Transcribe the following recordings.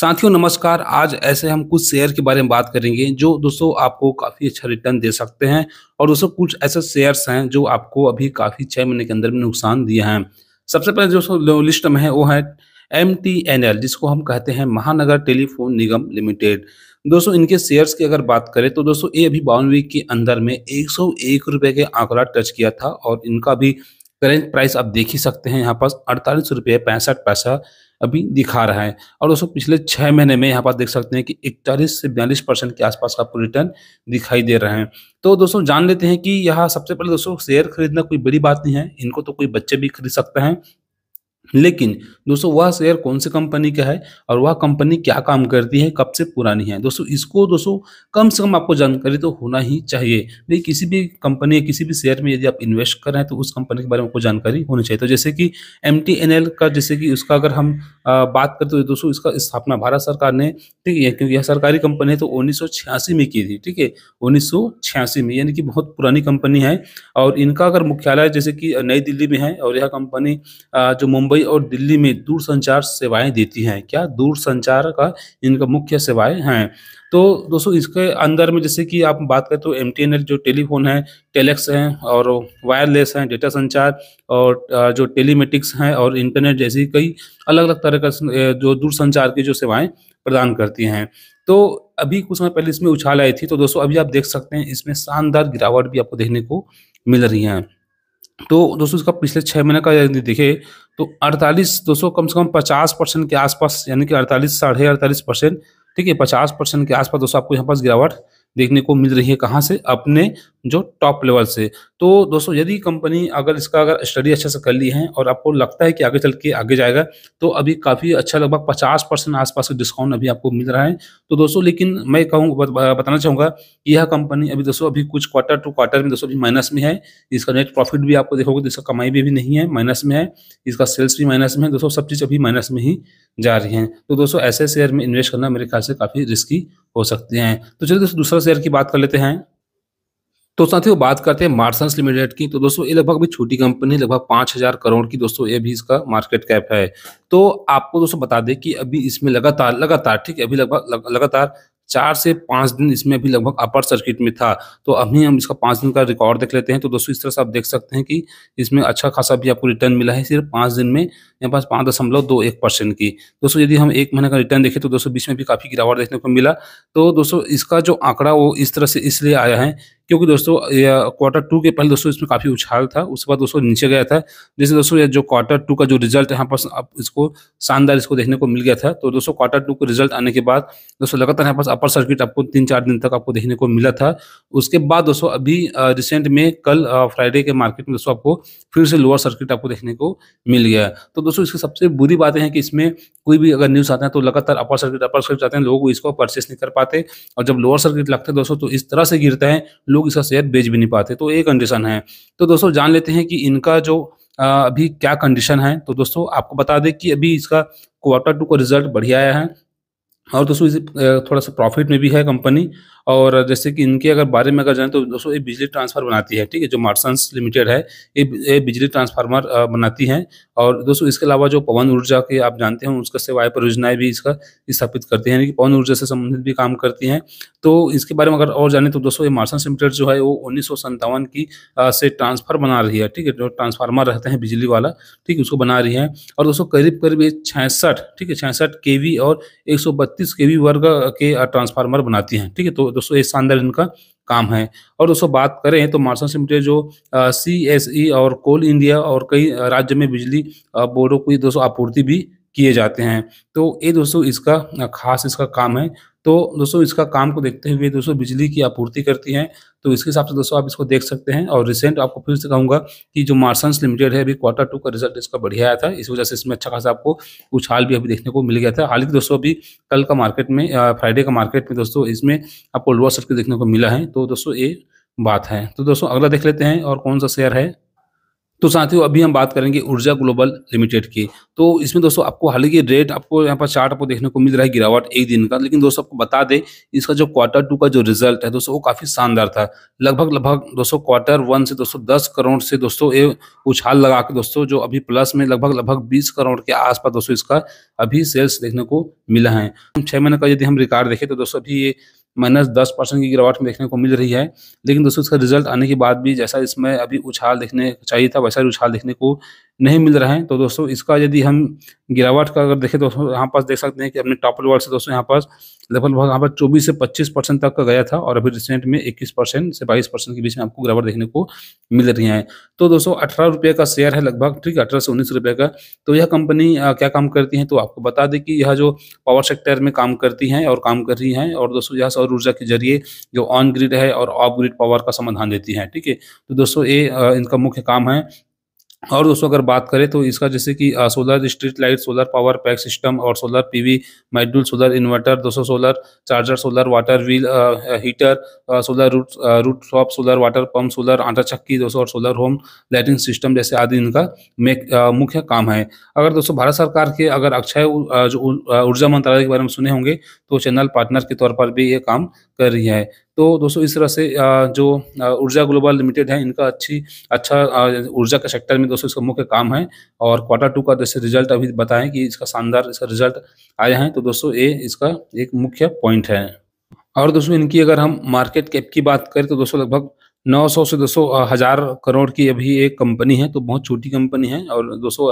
साथियों नमस्कार आज ऐसे हम कुछ शेयर के बारे में बात करेंगे जो दोस्तों आपको काफ़ी अच्छा रिटर्न दे सकते हैं और दोस्तों कुछ ऐसे शेयर्स हैं जो आपको अभी काफ़ी छः महीने के अंदर में नुकसान दिए हैं सबसे पहले दोस्तों लिस्ट में है वो है एम जिसको हम कहते हैं महानगर टेलीफोन निगम लिमिटेड दोस्तों इनके शेयर्स की अगर बात करें तो दोस्तों ये अभी बावन वीक के अंदर में एक सौ के आंकड़ा टच किया था और इनका भी करेंट प्राइस आप देख ही सकते हैं यहाँ पास अड़तालीस रुपये पैंसठ पैसा अभी दिखा रहा है और दोस्तों पिछले छः महीने में यहाँ पर देख सकते हैं कि इकतालीस से बयालीस परसेंट के आसपास का आपको रिटर्न दिखाई दे रहे हैं तो दोस्तों जान लेते हैं कि यहाँ सबसे पहले दोस्तों शेयर खरीदना कोई बड़ी बात नहीं है इनको तो कोई बच्चे भी खरीद सकते हैं लेकिन दोस्तों वह शेयर कौन से कंपनी का है और वह कंपनी क्या काम करती है कब से पुरानी है दोस्तों इसको दोस्तों कम से कम आपको जानकारी तो होना ही चाहिए भाई किसी भी कंपनी या किसी भी शेयर में यदि आप इन्वेस्ट कर रहे हैं तो उस कंपनी के बारे में आपको जानकारी होनी चाहिए तो जैसे कि एम का जैसे कि उसका अगर हम आ, बात करते तो दोस्तों इसका स्थापना भारत सरकार ने ठीक है क्योंकि यह सरकारी कंपनी है तो उन्नीस में की थी ठीक है उन्नीस में यानी कि बहुत पुरानी कंपनी है और इनका अगर मुख्यालय जैसे कि नई दिल्ली में है और यह कंपनी जो मुंबई मुंबई और दिल्ली में दूरसंचार सेवाएं देती हैं क्या दूरसंचार का इनका मुख्य सेवाएं हैं तो दोस्तों इसके अंदर में जैसे कि आप बात करें तो एम जो टेलीफोन है टेलेक्स हैं और वायरलेस हैं डेटा संचार और जो टेलीमेटिक्स हैं और इंटरनेट जैसी कई अलग अलग तरह का जो दूरसंचार की जो सेवाएं प्रदान करती हैं तो अभी कुछ समय पहले इसमें उछाल आई थी तो दोस्तों अभी आप देख सकते हैं इसमें शानदार गिरावट भी आपको देखने को मिल रही है तो दोस्तों इसका पिछले छः महीने का यदि देखे तो 48 दोस्तों कम से कम 50 परसेंट के आसपास यानी कि 48 साढ़े अड़तालीस परसेंट ठीक है 50 परसेंट के आसपास दोस्तों आपको यहाँ पास गिरावट देखने को मिल रही है कहाँ से अपने जो टॉप लेवल से तो दोस्तों यदि कंपनी अगर इसका अगर स्टडी अच्छा से कर ली है और आपको लगता है कि आगे चल के आगे जाएगा तो अभी काफ़ी अच्छा लगभग पचास परसेंट आसपास का डिस्काउंट अभी आपको मिल रहा है तो दोस्तों लेकिन मैं कहूँ बताना चाहूँगा कि यह कंपनी अभी दोस्तों अभी कुछ क्वार्टर टू क्वार्टर में दोस्तों अभी माइनस में है इसका नेट प्रॉफिट भी आपको देखोगे तो इसका कमाई भी, भी नहीं है माइनस में है इसका सेल्स भी माइनस में है दोस्तों सब चीज़ अभी माइनस में ही जा रही है तो दोस्तों ऐसे शेयर में इन्वेस्ट करना मेरे ख्याल से काफ़ी रिस्की हो सकते हैं तो चलिए दोस्तों दूसरा शेयर की बात कर लेते हैं तो साथियों बात करते हैं मार्सन्स लिमिटेड की तो दोस्तों ये लगभग भी छोटी कंपनी लगभग पाँच हजार करोड़ की दोस्तों ये भी इसका मार्केट कैप है तो आपको दोस्तों बता दें कि अभी इसमें लगातार लगातार ठीक है अभी लगभग लगातार चार से पांच दिन इसमें भी लगभग अपर सर्किट में था तो अभी हम इसका पांच दिन का रिकॉर्ड देख लेते हैं तो दोस्तों इस तरह से आप देख सकते हैं कि इसमें अच्छा खासा भी आपको रिटर्न मिला है सिर्फ पांच दिन में यहाँ पास पांच दशमलव दो एक परसेंट की दोस्तों यदि हम एक महीने का रिटर्न देखें तो दोस्तों बीच में भी काफी गिरावट देखने को मिला तो दोस्तों इसका जो आंकड़ा वो इस तरह से इसलिए आया है क्योंकि दोस्तों क्वार्टर टू के पहले दोस्तों इसमें काफी उछाल था उसके बाद दोस्तों नीचे गया था जैसे दोस्तों जो क्वार्टर टू का जो रिजल्ट यहाँ पर इसको शानदार इसको देखने को मिल गया था तो दोस्तों क्वार्टर टू के रिजल्ट आने के बाद दोस्तों लगातार यहाँ पास अपर सर्किट आपको तीन चार दिन तक आपको देखने को मिला था उसके बाद दोस्तों अभी रिसेंट में कल फ्राइडे के मार्केट में दोस्तों आपको फिर से लोअर सर्किट आपको देखने को मिल गया तो दोस्तों इसकी सबसे बुरी बातें हैं कि इसमें कोई भी अगर न्यूज़ तो आते हैं तो लगातार अपर सर्किट अपर सर्किट आते हैं लोग इसको परचेस नहीं कर पाते और जब लोअर सर्किट लगते हैं दोस्तों तो इस तरह से गिरता है लोग इसका शेयर बेच भी नहीं पाते तो ये कंडीशन है तो दोस्तों जान लेते हैं कि इनका जो अभी क्या कंडीशन है तो दोस्तों आपको बता दें कि अभी इसका क्वार्टर टू का रिजल्ट बढ़िया आया है और दोस्तों इसे थोड़ा सा प्रॉफिट में भी है कंपनी और जैसे कि इनके अगर बारे में अगर जाए तो दोस्तों ये बिजली ट्रांसफार्मर बनाती है ठीक है जो मार्सन्स लिमिटेड है ये ये बिजली ट्रांसफार्मर बनाती है और दोस्तों इसके अलावा जो पवन ऊर्जा के आप जानते हैं उसका सेवाएं परियोजनाएं भी इसका स्थापित करती हैं यानी कि पवन ऊर्जा से संबंधित भी काम करती हैं तो इसके बारे में अगर और जाने तो दोस्तों ये मार्सन्स लिमिटेड जो है वो उन्नीस की से ट्रांसफर बना रही है ठीक है जो ट्रांसफार्मर रहते हैं बिजली वाला ठीक है उसको बना रही है और दोस्तों करीब करीब छियासठ ठीक है छियासठ के और एक सौ वर्ग के ट्रांसफार्मर बनाती हैं ठीक है तो दोस्तों ये शानदार इनका काम है और दोस्तों बात करें तो मार्सन सिमटे जो सी एस ई और कोल इंडिया और कई राज्य में बिजली बोर्डों की दोस्तों आपूर्ति भी किए जाते हैं तो ये दोस्तों इसका खास इसका काम है तो दोस्तों इसका काम को देखते हुए दोस्तों बिजली की आपूर्ति करती है तो इसके हिसाब से दोस्तों आप इसको देख सकते हैं और रिसेंट आपको फिर से कहूँगा कि जो मार्सन्स लिमिटेड है अभी क्वार्टर टू का रिजल्ट इसका बढ़िया आया था इस वजह से इसमें अच्छा खासा आपको उछाल भी अभी देखने को मिल गया था हालांकि दोस्तों अभी कल का मार्केट में फ्राइडे का मार्केट में दोस्तों इसमें आपको लोअर सर्किट देखने को मिला है तो दोस्तों ये बात है तो दोस्तों अगला देख लेते हैं और कौन सा शेयर है तो साथियों अभी हम बात करेंगे ऊर्जा ग्लोबल लिमिटेड की तो इसमें दोस्तों आपको हालांकि रेट आपको यहाँ पर चार्ट आपको देखने को मिल रहा है गिरावट एक दिन का लेकिन दोस्तों आपको बता दें इसका जो क्वार्टर टू का जो रिजल्ट है दोस्तों वो काफी शानदार था लगभग लगभग दोस्तों क्वार्टर वन से दोस्तों दस करोड़ से दोस्तों ये उछाल लगा के दोस्तों जो अभी प्लस में लगभग लगभग बीस करोड़ के आसपास दोस्तों इसका अभी सेल्स देखने को मिला है छह महीने का यदि हम रिकॉर्ड देखें तो दोस्तों अभी ये माइनस दस परसेंट की गिरावट देखने को मिल रही है लेकिन दोस्तों इसका रिजल्ट आने के बाद भी जैसा इसमें अभी उछाल देखने चाहिए था वैसा उछाल देखने को नहीं मिल रहे हैं तो दोस्तों इसका यदि हम गिरावट का अगर देखें तो यहाँ पास देख सकते हैं कि अपने टॉप लेवल से दोस्तों यहाँ पास लगभग लगभग यहाँ पर चौबीस से पच्चीस परसेंट तक का गया था और अभी रिसेंट में इक्कीस परसेंट से बाईस परसेंट के बीच में आपको गिरावट देखने को मिल रही है तो दोस्तों अठारह रुपये का शेयर है लगभग ठीक है अठारह से उन्नीस रुपये का तो यह कंपनी क्या काम करती है तो आपको बता दें कि यह जो पावर सेक्टर में काम करती है और काम कर रही है और दोस्तों यह सौर ऊर्जा के जरिए जो ऑन ग्रिड है और ऑफ ग्रिड पावर का समाधान देती है ठीक है तो दोस्तों ये इनका मुख्य काम है और दोस्तों अगर बात करें तो इसका जैसे कि solar street light solar power pack system और solar PV module solar inverter 200 solar charger solar water wheel heater solar root root shop solar water pump solar आटा चक्की दोस्तों और सोलर होम लाइटिंग सिस्टम जैसे आदि इनका मुख्य काम है अगर दोस्तों भारत सरकार के अगर अक्षय ऊर्जा मंत्रालय के बारे में सुने होंगे तो चैनल पार्टनर के तौर पर भी ये काम कर रही है तो दोस्तों इस तरह से जो ऊर्जा ग्लोबल लिमिटेड है इनका अच्छी अच्छा ऊर्जा के सेक्टर में दोस्तों इसका मुख्य काम है और क्वार्टर टू का जैसे रिजल्ट अभी बताएं कि इसका शानदार इसका रिजल्ट आया है तो दोस्तों ये इसका एक मुख्य पॉइंट है और दोस्तों इनकी अगर हम मार्केट कैप की बात करें तो दोस्तों लगभग नौ सौ से दो सौ हजार करोड़ की अभी एक कंपनी है तो बहुत छोटी कंपनी है और दो सौ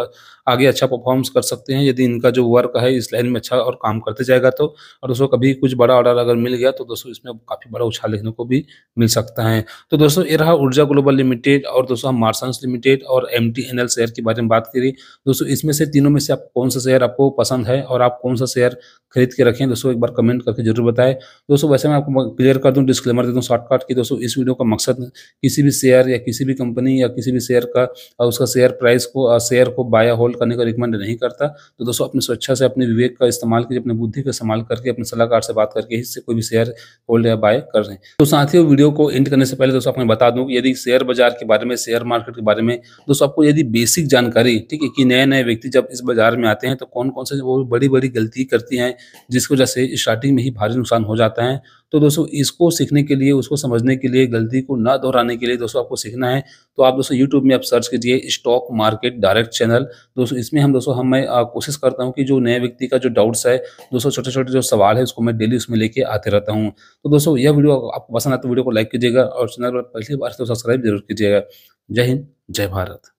आगे अच्छा परफॉर्मेंस कर सकते हैं यदि इनका जो वर्क है इस लाइन में अच्छा और काम करते जाएगा तो और दोस्तों कभी कुछ बड़ा ऑर्डर अगर मिल गया तो दोस्तों इसमें काफ़ी बड़ा उछाल देखने को भी मिल सकता है तो दोस्तों ये रहा ऊर्जा ग्लोबल लिमिटेड और दोस्तों हम मार्सन्स लिमिटेड और एम शेयर के बारे में बात करी दोस्तों इसमें से तीनों में से आप कौन सा शेयर आपको पसंद है और आप कौन सा शेयर खरीद के रखें दोस्तों एक बार कमेंट करके जरूर बताएं दोस्तों वैसे मैं आपको क्लियर कर दूँ डिस्क्लेमर दे दूँ शॉर्टकट की दोस्तों इस वीडियो का मकसद किसी भी शेयर या किसी भी कंपनी या किसी भी शेयर का और उसका शेयर प्राइस को शेयर को बाय होल्ड करने का रिकमेंड नहीं करता तो दोस्तों अपने स्वेच्छा से अपने विवेक का इस्तेमाल कीजिए अपने बुद्धि का इस्तेमाल करके अपने सलाहकार से बात करके इससे कोई भी शेयर होल्ड या बाय कर रहे हैं तो साथियों वीडियो को एंड करने से पहले दोस्तों आपको बता दूँ कि यदि शेयर बाजार के बारे में शेयर मार्केट के बारे में दोस्तों आपको यदि बेसिक जानकारी ठीक है कि नए नए व्यक्ति जब इस बाजार में आते हैं तो कौन कौन से वो बड़ी बड़ी गलती करती हैं जिसकी वजह से स्टार्टिंग में ही भारी नुकसान हो जाता है तो दोस्तों इसको सीखने के लिए उसको समझने के लिए गलती को ना दोहराने के लिए दोस्तों आपको सीखना है तो आप दोस्तों यूट्यूब में आप सर्च कीजिए स्टॉक मार्केट डायरेक्ट चैनल दोस्तों इसमें हम दोस्तों हम मैं कोशिश करता हूँ कि जो नए व्यक्ति का जो डाउट्स है दोस्तों छोटे छोटे जो सवाल है उसको मैं डेली उसमें लेके आते रहता हूँ तो दोस्तों यह वीडियो आपको पसंद आता तो वीडियो को लाइक कीजिएगा और चैनल पर पहली बार तो सब्सक्राइब जरूर कीजिएगा जय हिंद जय भारत